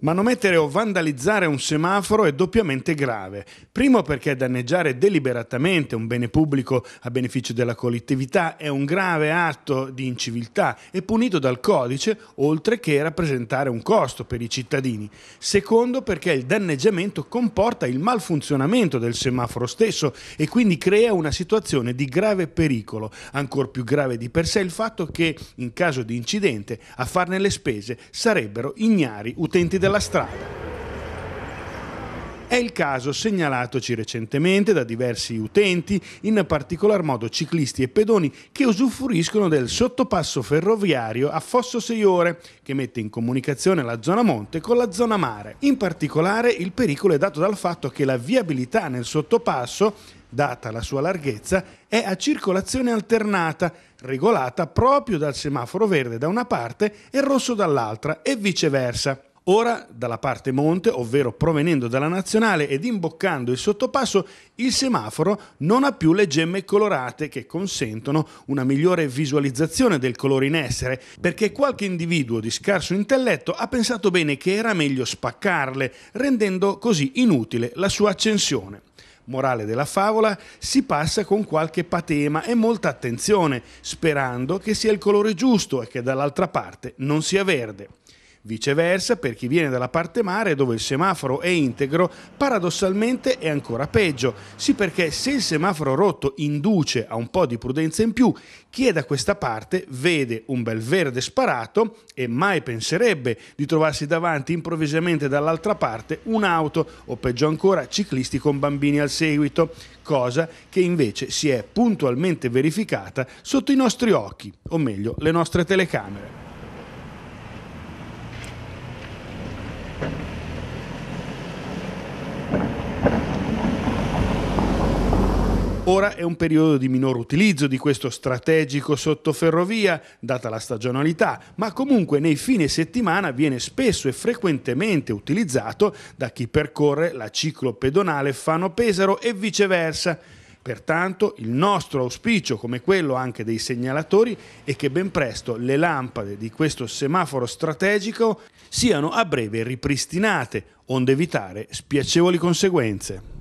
Manomettere o vandalizzare un semaforo è doppiamente grave. Primo perché danneggiare deliberatamente un bene pubblico a beneficio della collettività è un grave atto di inciviltà e punito dal codice, oltre che rappresentare un costo per i cittadini. Secondo perché il danneggiamento comporta il malfunzionamento del semaforo stesso e quindi crea una situazione di grave pericolo. Ancor più grave di per sé il fatto che, in caso di incidente, a farne le spese sarebbero ignari utenti della della strada. È il caso segnalatoci recentemente da diversi utenti, in particolar modo ciclisti e pedoni che usufruiscono del sottopasso ferroviario a Fosso Seiore, che mette in comunicazione la zona monte con la zona mare. In particolare il pericolo è dato dal fatto che la viabilità nel sottopasso, data la sua larghezza, è a circolazione alternata, regolata proprio dal semaforo verde da una parte e rosso dall'altra e viceversa. Ora, dalla parte monte, ovvero provenendo dalla nazionale ed imboccando il sottopasso, il semaforo non ha più le gemme colorate che consentono una migliore visualizzazione del colore in essere, perché qualche individuo di scarso intelletto ha pensato bene che era meglio spaccarle, rendendo così inutile la sua accensione morale della favola, si passa con qualche patema e molta attenzione, sperando che sia il colore giusto e che dall'altra parte non sia verde. Viceversa, per chi viene dalla parte mare, dove il semaforo è integro, paradossalmente è ancora peggio. Sì, perché se il semaforo rotto induce a un po' di prudenza in più, chi è da questa parte vede un bel verde sparato e mai penserebbe di trovarsi davanti improvvisamente dall'altra parte un'auto o peggio ancora ciclisti con bambini al seguito, cosa che invece si è puntualmente verificata sotto i nostri occhi, o meglio le nostre telecamere. Ora è un periodo di minor utilizzo di questo strategico sottoferrovia, data la stagionalità, ma comunque nei fine settimana viene spesso e frequentemente utilizzato da chi percorre la ciclo pedonale Fano-Pesaro e viceversa. Pertanto il nostro auspicio, come quello anche dei segnalatori, è che ben presto le lampade di questo semaforo strategico siano a breve ripristinate, onde evitare spiacevoli conseguenze.